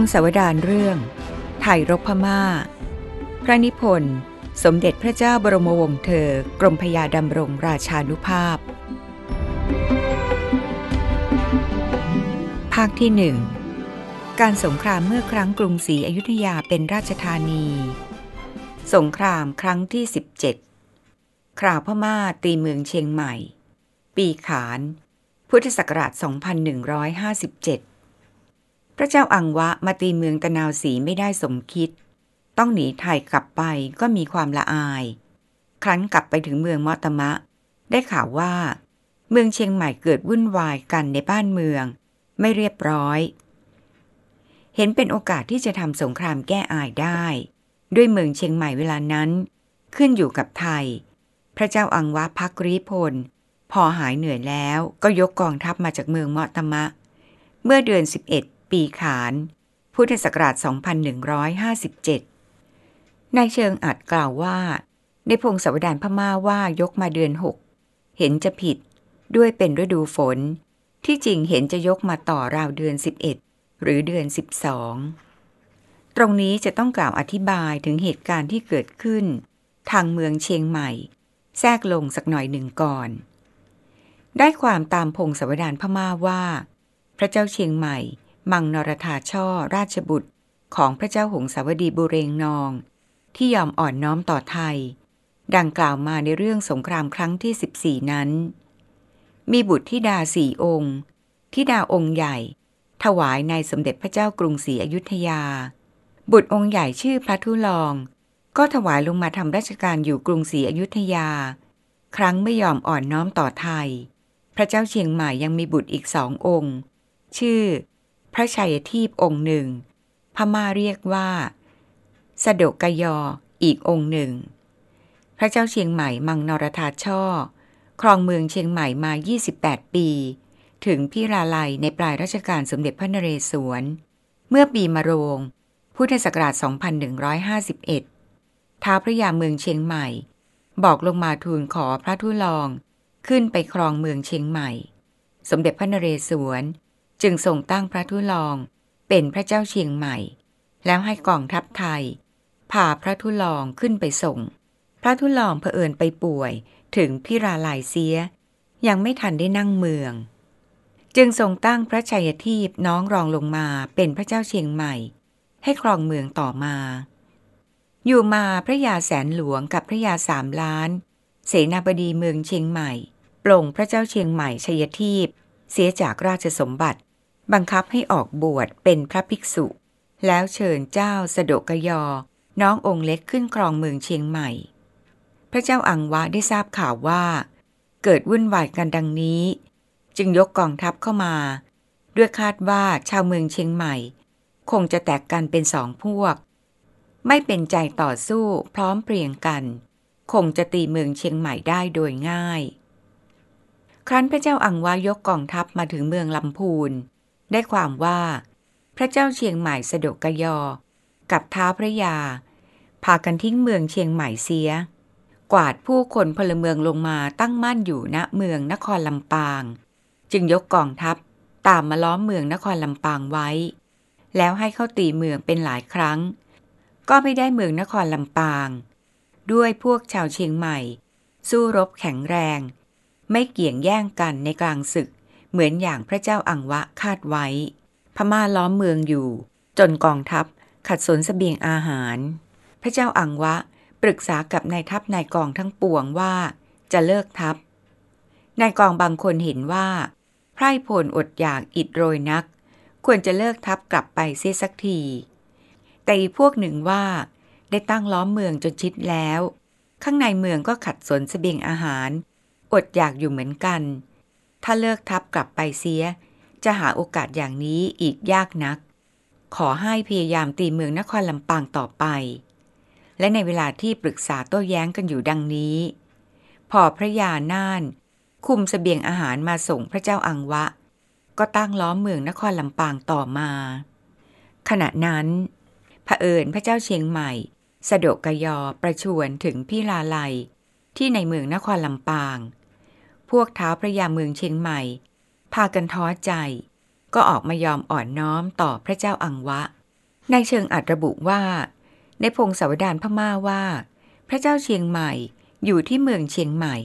งศาวดารเรื่อง ไทยรพมา่า พระนิพนธ์ สมเด็จพระเจ้าบรมวงศ์เธอกรมพยาดำรงราชานุภาพ ภาคที่หนึ่งการสงครามเมื่อครั้งกรุงศรีอยุธยาเป็นราชธานี สงครามครั้งที่ 17 คราวพม่าตีเมืองเชียงใหม่ ปีขาน พุทธศักราช 2157พระเจ้าอังวะมาตีเมืองตะนาวสีไม่ได้สมคิด ต้องหนีไทยกลับไปก็มีความละอาย ครั้นกลับไปถึงเมืองมอตมะ ได้ข่าวว่า เมืองเชียงใหม่เกิดวุ่นวายกันในบ้านเมือง ไม่เรียบร้อย เห็นเป็นโอกาสที่จะทำสงครามแก้อายได้ ด้วยเมืองเชียงใหม่เวลานั้น ขึ้นอยู่กับไทย พระเจ้าอังวะพักรีพล พอหายเหนื่อยแล้วก็ยกกองทัพมาจากเมืองมอตมะ เมื่อเดือน11ปีขานพุทธศักราช 2157นายเชิงอัดกล่าวว่า ในพงศาวดารพม่าว่ายกมาเดือน 6 เห็นจะผิดด้วยเป็นฤดูฝน ที่จริงเห็นจะยกมาต่อราวเดือน 11 หรือเดือน 12 ตรงนี้จะต้องกล่าวอธิบายถึงเหตุการณ์ที่เกิดขึ้น ทางเมืองเชียงใหม่ แทรกลงสักหน่อยหนึ่งก่อน ได้ความตามพงศาวดารพม่าว่า พระเจ้าเชียงใหม่มังนรธาช่อราชบุตรของพระเจ้าหงสาวดีบุเรงนอง ที่ยอมอ่อนน้อมต่อไทย ดังกล่าวมาในเรื่องสงครามครั้งที่ 14 นั้น มีบุตรธิดาสี่องค์ธิดาองค์ ใหญ่ ถวายในสมเด็จพระเจ้ากรุงศรีอยุธยา บุตรองค์ ใหญ่ชื่อพระ ทุลอง ก็ถวายลงมาทำราชการอยู่กรุงศรีอยุธยา ครั้งไม่ยอมอ่อนน้อมต่อไทย พระเจ้าเชียงใหม่ยังมีบุตรอีกสององค์ ชื่อพระชัยทีพองค์หนึ่งพม่าเรียกว่าสดกกยอ อีกองค์หนึ่ง พระเจ้าเชียงใหม่มังนรธาช่อ ครองเมืองเชียงใหม่มา 28 ปี ถึงพิราลัยในปลายรัชกาลสมเด็จพระนเรศวร เมื่อปีมะโรง พุทธศักราช2151ท้าพระยาเมืองเชียงใหม่ บอกลงมาทูลขอพระทุลอง ขึ้นไปครองเมืองเชียงใหม่ สมเด็จพระนเรศวรจึงส่งตั้งพระทุลองเป็นพระเจ้าเชียงใหม่ แล้วให้กองทัพไทยพาพระทุลองขึ้นไปส่ง พระทุลองเผอิญไปป่วยถึงพิราลายเสีย ยังไม่ทันได้นั่งเมือง จึงทรงตั้งพระชัยทีพน้องรองลงมาเป็นพระเจ้าเชียงใหม่ ให้ครองเมืองต่อมา อยู่มาพระยาแสนหลวงกับพระยาสามล้านเสนาบดีเมืองเชียงใหม่ปลงพระเจ้าเชียงใหม่ชัยทีพเสียจากราชสมบัติบังคับให้ออกบวชเป็นพระภิกษุ แล้วเชิญเจ้าสดกยอ น้ององค์เล็กขึ้นครองเมืองเชียงใหม่ พระเจ้าอังวะได้ทราบข่าวว่า เกิดวุ่นวายกันดังนี้ จึงยกกองทัพเข้ามา ด้วยคาดว่าชาวเมืองเชียงใหม่ คงจะแตกกันเป็นสองพวก ไม่เป็นใจต่อสู้พร้อมเปลี่ยงกัน คงจะตีเมืองเชียงใหม่ได้โดยง่าย ครั้นพระเจ้าอังวะยกกองทัพมาถึงเมืองลำพูนได้ความว่า พระเจ้าเชียงใหม่สะดกกยอ กับท้าพระยา พากันทิ้งเมืองเชียงใหม่เสีย กวาดผู้คนพลเมืองลงมาตั้งมั่นอยู่ณเมืองนครลำปาง จึงยกกองทัพตามมาล้อมเมืองนครลำปางไว้ แล้วให้เข้าตีเมืองเป็นหลายครั้ง ก็ไม่ได้เมืองนครลำปาง ด้วยพวกชาวเชียงใหม่ สู้รบแข็งแรง ไม่เกี่ยงแย่งกันในกลางศึกเหมือนอย่างพระเจ้าอังวะคาดไว้พม่าล้อมเมืองอยู่ จนกองทัพขัดสนสเสบียงอาหาร พระเจ้าอังวะปรึกษากับนายทัพนายกองทั้งปวงว่าจะเลิก ทัพนายกองบางคนเห็นว่าไพร่พลอดอยากอิดโรยนัก ควรจะเลิก ทัพกลับไปเสียสักที แต่ อีกพวกหนึ่งว่าได้ตั้งล้อมเมืองจนชิดแล้ว ข้างในเมืองก็ขัดสนสเสบียงอาหาร อดอยากอยู่เหมือนกันถ้าเลิกทับกลับไปเสีย จะหาโอกาสอย่างนี้อีกยากนัก ขอให้พยายามตีเมืองนครลำปางต่อไป และในเวลาที่ปรึกษาโต้แย้งกันอยู่ดังนี้ พอพระยา น่าน คุมสเสบียงอาหารมาส่งพระเจ้าอังวะ ก็ตั้งล้อมเมืองนครลำปางต่อมา ขณะนั้น พระเอิญพระเจ้าเชียงใหม่ สะดกกยอประชวนถึงพี่ลาลัยที่ในเมืองนครลำปางพวกท้าพระยาเมืองเชียงใหม่ พากันท้อใจก็ออกมายอมอ่อนน้อมต่อพระเจ้าอังวะ ในเชิงอัดระบุว่า ในพงศาวดารพม่าว่า พระเจ้าเชียงใหม่อยู่ที่เมืองเชียงใหม่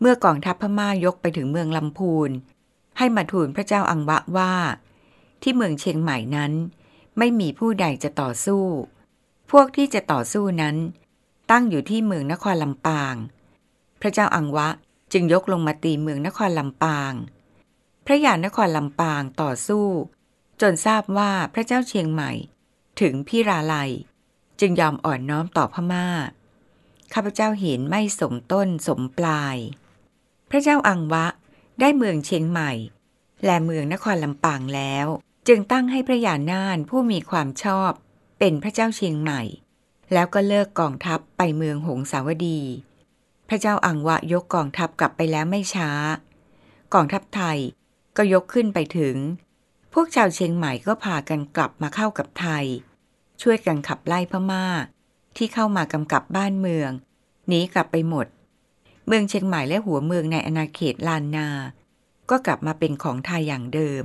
เมื่อกองทัพพม่ายกไปถึงเมืองลำพูนให้มาทูลพระเจ้าอังวะว่า ที่เมืองเชียงใหม่นั้น ไม่มีผู้ใดจะต่อสู้ พวกที่จะต่อสู้นั้น ตั้งอยู่ที่เมืองนครลำปางพระเจ้าอังวะจึงยกลงมาตีเมืองนครลำปาง พระยานครลำปางต่อสู้ จนทราบว่าพระเจ้าเชียงใหม่ ถึงพิราลัย จึงยอมอ่อนน้อมต่อพมา่า ข้าพเจ้าเห็นไม่สมต้นสมปลาย พระเจ้าอังวะได้เมืองเชียงใหม่ และเมืองนครลำปางแล้ว จึงตั้งให้พระยาน่านผู้มีความชอบเป็นพระเจ้าเชียงใหม่ แล้วก็เลิกกองทัพไปเมืองหงสาวดีพระเจ้าอังวะยกกองทัพกลับไปแล้วไม่ช้า กองทัพไทยก็ยกขึ้นไปถึง พวกชาวเชียงใหม่ก็พากันกลับมาเข้ากับไทย ช่วยกันขับไล่พมา่าที่เข้ามากำกับบ้านเมืองหนีกลับไปหมด เมืองเชียงใหม่และหัวเมืองในอาณาเขตลานนา ก็กลับมาเป็นของไทยอย่างเดิม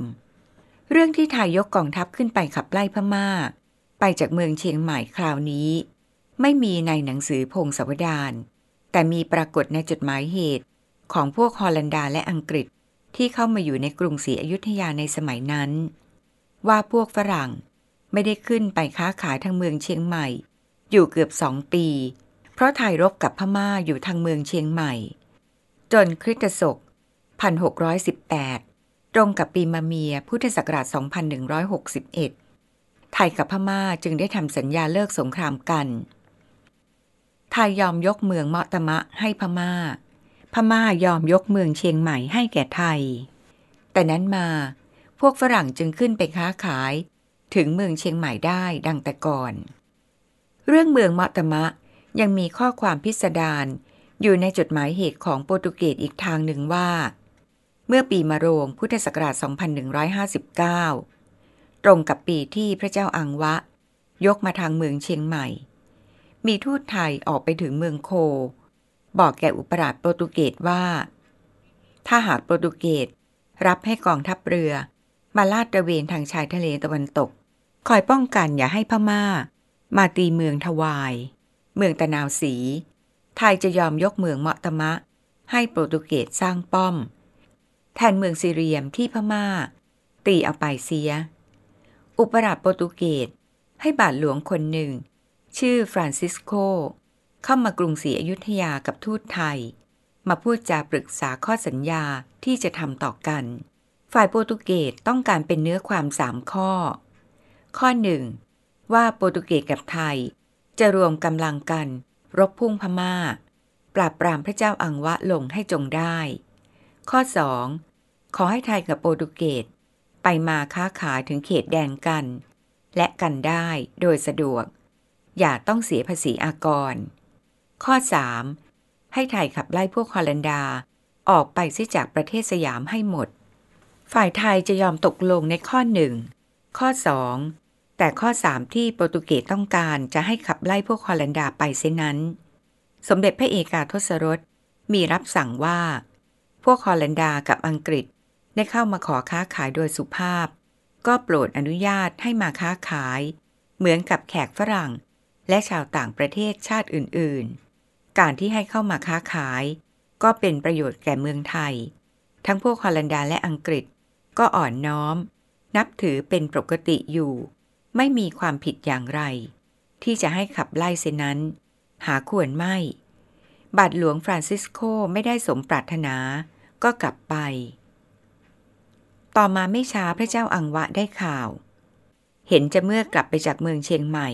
เรื่องที่ไทยยกกองทัพขึ้นไปขับไล่พมา่า ไปจากเมืองเชียงใหม่คราวนี้ ไม่มีในหนังสือพงศาวดารแต่มีปรากฏในจดหมายเหตุของพวกฮอลันดาและอังกฤษที่เข้ามาอยู่ในกรุงศรีอยุธยาในสมัยนั้น ว่าพวกฝรั่งไม่ได้ขึ้นไปค้าขายทางเมืองเชียงใหม่ อยู่เกือบสองปี เพราะถ่ายรบกับพม่าอยู่ทางเมืองเชียงใหม่ จนคริสตศก 1618 ตรงกับปีมาเมียพุทธศักราช2161 ไทยกับพม่าจึงได้ทำสัญญาเลิกสงครามกันไทยยอมยกเมืองเมาตมะให้พมา่า พม่ายอมยกเมืองเชียงใหม่ให้แก่ไทย แต่นั้นมา พวกฝรั่งจึงขึ้นไปค้าขาย ถึงเมืองเชียงใหม่ได้ดังแต่ก่อน เรื่องเมืองเมาตมะยังมีข้อความพิสดารอยู่ในจดหมายเหตุของโปรตุเกสอีกทางหนึ่งว่า เมื่อปีมะโรงพุทธศักราช 2159 ตรงกับปีที่พระเจ้าอังวะ ยกมาทางเมืองเชียงใหม่มีทูตไทยออกไปถึงเมืองโค บอกแก่อุปราชโปรตุเกสว่า ถ้าหากโปรตุเกสรับให้กองทัพเรือ มาลาดตระเวนทางชายทะเลตะวันตกคอยป้องกันอย่าให้พมา่า มาตีเมืองทวาย เมืองตะนาวสีไทยจะยอมยกเมืองเมาะตะมะ ให้โปรตุเกสสร้างป้อม แทนเมืองซีเรียมที่พมา่า ตีเอาไปเสีย อุปราชโปรตุเกสให้บาทหลวงคนหนึ่งชื่อฟรานซิสโก เข้ามากรุงศรีอยุธยากับทูตไทย มาพูดจาปรึกษาข้อสัญญาที่จะทำต่อกัน ฝ่ายโปรตุเกสต้องการเป็นเนื้อความสามข้อ ข้อหนึ่งว่าโปรตุเกสกับไทย จะรวมกำลังกัน รบพุ่งพมา่าปราบปรามพระเจ้าอังวะลงให้จงได้ ข้อ 2. ขอให้ไทยกับโปรตุเกสไปมาค้าขายถึงเขตแดนกัน และกันได้โดยสะดวกอย่าต้องเสียภาษีอากร ข้อ 3. ให้ไทยขับไล่พวกฮอลันดาออกไปซิจากประเทศสยามให้หมด ฝ่ายไทยจะยอมตกลงในข้อ1ข้อ 2 แต่ข้อ 3 ที่โปรตุเกสต้องการจะให้ขับไล่พวกฮอลันดาไปเส้นนั้น สมเด็จพระเอกาทศรส มีรับสั่งว่า พวกฮอลันดากับอังกฤษได้เข้ามาขอค้าขายโดยสุภาพ ก็โปรดอนุญาตให้มาค้าขาย เหมือนกับแขกฝรั่งและชาวต่างประเทศชาติอื่น ๆ การที่ให้เข้ามาค้าขาย ก็เป็นประโยชน์แก่เมืองไทย ทั้งพวกฮอลันดาและอังกฤษก็อ่อนน้อม นับถือเป็นปกติอยู่ ไม่มีความผิดอย่างไร ที่จะให้ขับไล่เสนั้น หาควรไม่ บาทหลวงฟรานซิสโกไม่ได้สมปรารถนา ก็กลับไป ต่อมาไม่ช้าพระเจ้าอังวะได้ข่าว เห็นจะเมื่อกลับไปจากเมืองเชียงใหม่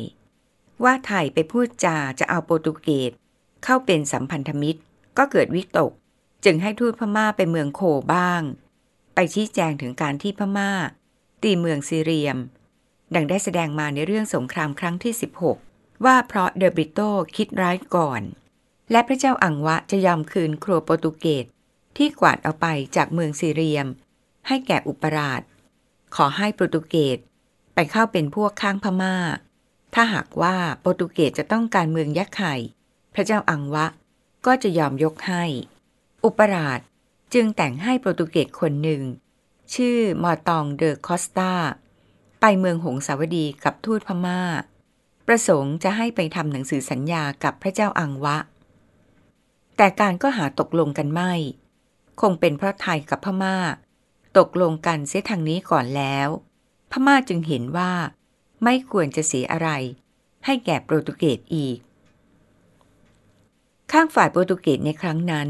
ว่าไทยไปพูดจาจะเอาโปรตุเกสเข้าเป็นสัมพันธมิตร ก็เกิดวิตกจึงให้ทูตพม่าไปเมืองโคบ้าง ไปชี้แจงถึงการที่พม่า ตีเมืองซีเรียม ดังได้แสดงมาในเรื่องสงครามครั้งที่ 16 ว่าเพราะเดอบิโตคิดร้ายก่อน และพระเจ้าอังวะจะยอมคืนครัวโปรตุเกสที่กวาดเอาไปจากเมืองซีเรียม ให้แก่อุปราช ขอให้โปรตุเกสไปเข้าเป็นพวกข้างพมา่าถ้าหากว่าโปรตุเกสจะต้องการเมืองยักษ์ไข่ พระเจ้าอังวะ ก็จะยอมยกให้ อุปราชจึงแต่งให้โปรตุเกสคนหนึ่ง ชื่อมอตองเดอคอสตาไปเมืองหงสาวดีกับทูตพมา่า ประสงค์จะให้ไปทำหนังสือสัญญากับพระเจ้าอังวะ แต่การก็หาตกลงกันไม่ คงเป็นเพราะไทยกับพมา่า ตกลงกันเสียทางนี้ก่อนแล้ว พม่าจึงเห็นว่าไม่ควรจะเสียอะไรให้แก่โปรตุเกสอีก ข้างฝ่ายโปรตุเกสในครั้งนั้น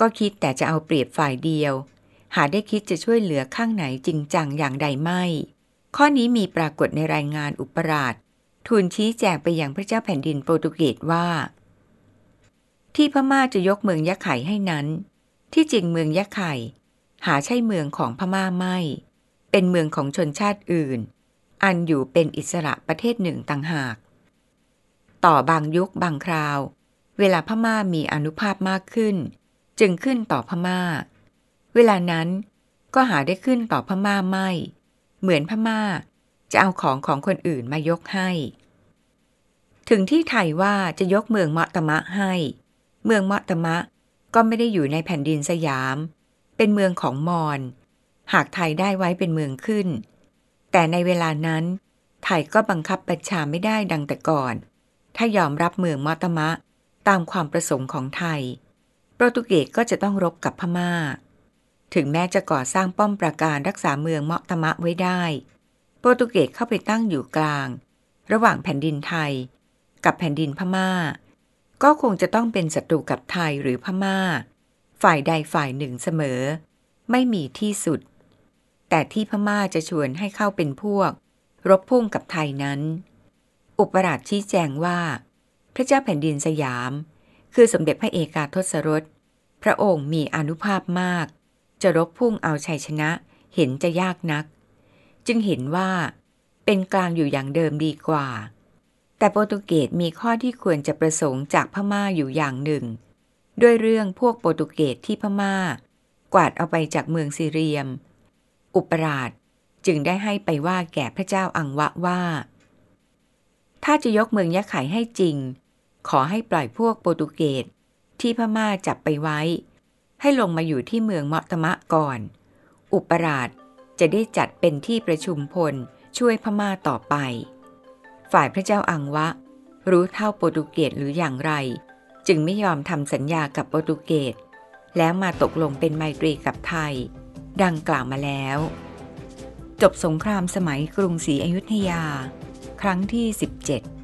ก็คิดแต่จะเอาเปรียบฝ่ายเดียว หาได้คิดจะช่วยเหลือข้างไหนจริงจัง อย่างใดไม่ ข้อนี้มีปรากฏในรายงานอุปราชทูลชี้แจงไปยังพระเจ้าแผ่นดินโปรตุเกสว่า ที่พม่าจะยกเมืองยะไข่ให้นั้น ที่จริงเมืองยะไข่ หาใช่เมืองของพม่าไม่ เป็นเมืองของชนชาติอื่นอันอยู่เป็นอิสระประเทศหนึ่งต่างหาก ต่อบางยุคบางคราว เวลาพม่ามีอนุภาพมากขึ้น จึงขึ้นต่อพม่า เวลานั้นก็หาได้ขึ้นต่อพม่าไม่ เหมือนพม่าจะเอาของของคนอื่นมายกให้ ถึงที่ไทยว่าจะยกเมืองมอตมะให้ เมืองมอตมะก็ไม่ได้อยู่ในแผ่นดินสยาม เป็นเมืองของมอญ หากไทยได้ไว้เป็นเมืองขึ้นแต่ในเวลานั้น ไทยก็บังคับบัญชาไม่ได้ดังแต่ก่อน ถ้ายอมรับเมืองมอตมะ ตามความประสงค์ของไทย โปรตุเกสก็จะต้องรบกับพมา่า ถึงแม้จะก่อสร้างป้อมปราการรักษาเมืองมอตมะไว้ได้ โปรตุเกสเข้าไปตั้งอยู่กลาง ระหว่างแผ่นดินไทย กับแผ่นดินพมา่า ก็คงจะต้องเป็นศัตรูกับไทยหรือพมา่า ฝ่ายใดฝ่ายหนึ่งเสมอ ไม่มีที่สุดแต่ที่พม่าจะชวนให้เข้าเป็นพวก รบพุ่งกับไทยนั้น อุปราชชี้แจงว่า พระเจ้าแผ่นดินสยาม คือสมเด็จพระเอกาทศรส พระองค์มีอนุภาพมาก จะรบพุ่งเอาชัยชนะเห็นจะยากนัก จึงเห็นว่า เป็นกลางอยู่อย่างเดิมดีกว่า แต่โปรตุเกสมีข้อที่ควรจะประสงค์จากพม่าอยู่อย่างหนึ่ง ด้วยเรื่องพวกโปรตุเกสที่พม่า กวาดเอาไปจากเมืองซีเรียมอุปราชจึงได้ให้ไปว่าแก่พระเจ้าอังวะว่า ถ้าจะยกเมืองยะไข่ให้จริง ขอให้ปล่อยพวกโปรตุเกสที่พม่าจับไปไว้ ให้ลงมาอยู่ที่เมืองเมตมะก่อน อุปราชจะได้จัดเป็นที่ประชุมพลช่วยพม่าต่อไป ฝ่ายพระเจ้าอังวะ รู้เท่าโปรตุเกสหรืออย่างไร จึงไม่ยอมทำสัญญากับโปรตุเกสแล้วมาตกลงเป็นไมตรีกับไทยดังกล่าวมาแล้ว จบสงครามสมัยกรุงศรีอยุธยา ครั้งที่ 17